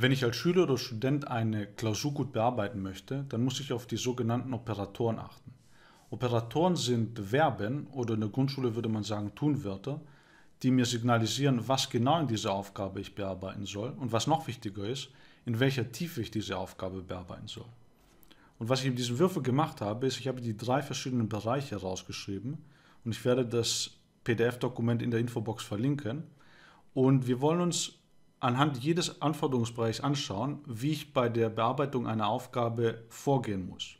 Wenn ich als Schüler oder Student eine Klausur gut bearbeiten möchte, dann muss ich auf die sogenannten Operatoren achten. Operatoren sind Verben oder in der Grundschule würde man sagen Tunwörter, die mir signalisieren, was genau in dieser Aufgabe ich bearbeiten soll und was noch wichtiger ist, in welcher Tiefe ich diese Aufgabe bearbeiten soll. Und was ich in diesem Würfel gemacht habe, ist, ich habe die drei verschiedenen Bereiche herausgeschrieben und ich werde das PDF-Dokument in der Infobox verlinken. Und wir wollen uns anhand jedes Anforderungsbereichs anschauen, wie ich bei der Bearbeitung einer Aufgabe vorgehen muss.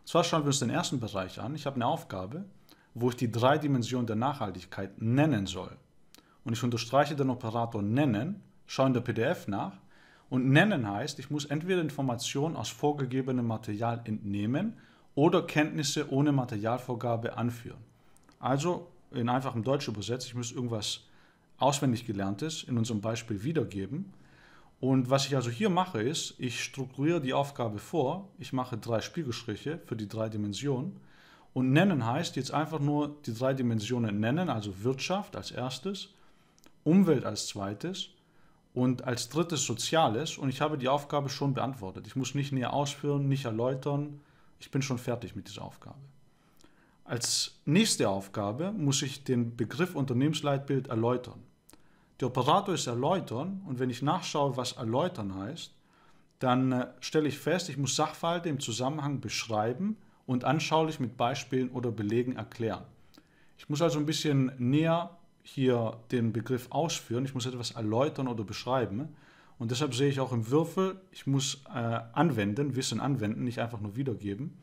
Und zwar schauen wir uns den ersten Bereich an. Ich habe eine Aufgabe, wo ich die drei Dimensionen der Nachhaltigkeit nennen soll. Und ich unterstreiche den Operator nennen, schaue in der PDF nach. Und nennen heißt, ich muss entweder Informationen aus vorgegebenem Material entnehmen oder Kenntnisse ohne Materialvorgabe anführen. Also in einfachem Deutsch übersetzt, ich muss irgendwas auswendig gelerntes in unserem Beispiel wiedergeben. Und was ich also hier mache, ist, ich strukturiere die Aufgabe vor. Ich mache drei Spiegelstriche für die drei Dimensionen. Und nennen heißt jetzt einfach nur die drei Dimensionen nennen, also Wirtschaft als erstes, Umwelt als zweites und als drittes Soziales. Und ich habe die Aufgabe schon beantwortet. Ich muss nicht näher ausführen, nicht erläutern. Ich bin schon fertig mit dieser Aufgabe. Als nächste Aufgabe muss ich den Begriff Unternehmensleitbild erläutern. Der Operator ist erläutern und wenn ich nachschaue, was erläutern heißt, dann äh, stelle ich fest, ich muss Sachverhalte im Zusammenhang beschreiben und anschaulich mit Beispielen oder Belegen erklären. Ich muss also ein bisschen näher hier den Begriff ausführen, ich muss etwas erläutern oder beschreiben. Und deshalb sehe ich auch im Würfel, ich muss äh, anwenden, Wissen anwenden, nicht einfach nur wiedergeben.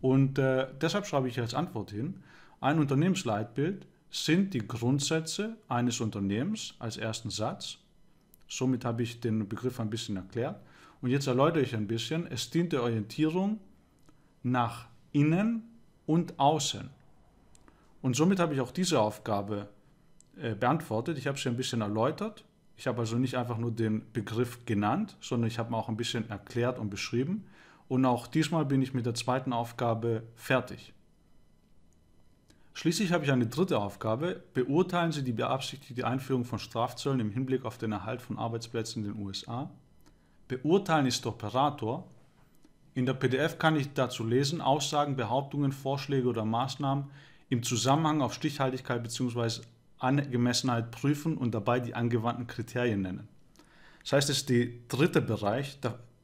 Und äh, deshalb schreibe ich als Antwort hin, ein Unternehmensleitbild sind die Grundsätze eines Unternehmens als ersten Satz. Somit habe ich den Begriff ein bisschen erklärt. Und jetzt erläutere ich ein bisschen, es dient der Orientierung nach innen und außen. Und somit habe ich auch diese Aufgabe äh, beantwortet. Ich habe sie ein bisschen erläutert. Ich habe also nicht einfach nur den Begriff genannt, sondern ich habe auch ein bisschen erklärt und beschrieben und auch diesmal bin ich mit der zweiten Aufgabe fertig. Schließlich habe ich eine dritte Aufgabe. Beurteilen Sie die beabsichtigte Einführung von Strafzöllen im Hinblick auf den Erhalt von Arbeitsplätzen in den USA. Beurteilen ist Operator. In der PDF kann ich dazu lesen Aussagen, Behauptungen, Vorschläge oder Maßnahmen im Zusammenhang auf Stichhaltigkeit bzw. Angemessenheit prüfen und dabei die angewandten Kriterien nennen. Das heißt, es ist der dritte Bereich,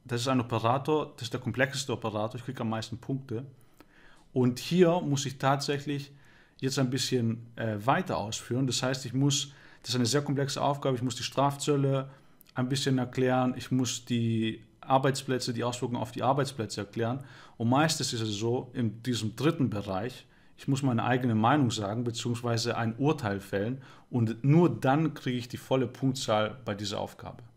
das ist ein Operator, das ist der komplexeste Operator, ich kriege am meisten Punkte. Und hier muss ich tatsächlich jetzt ein bisschen äh, weiter ausführen. Das heißt, ich muss, das ist eine sehr komplexe Aufgabe, ich muss die Strafzölle ein bisschen erklären, ich muss die Arbeitsplätze, die Auswirkungen auf die Arbeitsplätze erklären. Und meistens ist es so, in diesem dritten Bereich, ich muss meine eigene Meinung sagen, beziehungsweise ein Urteil fällen und nur dann kriege ich die volle Punktzahl bei dieser Aufgabe.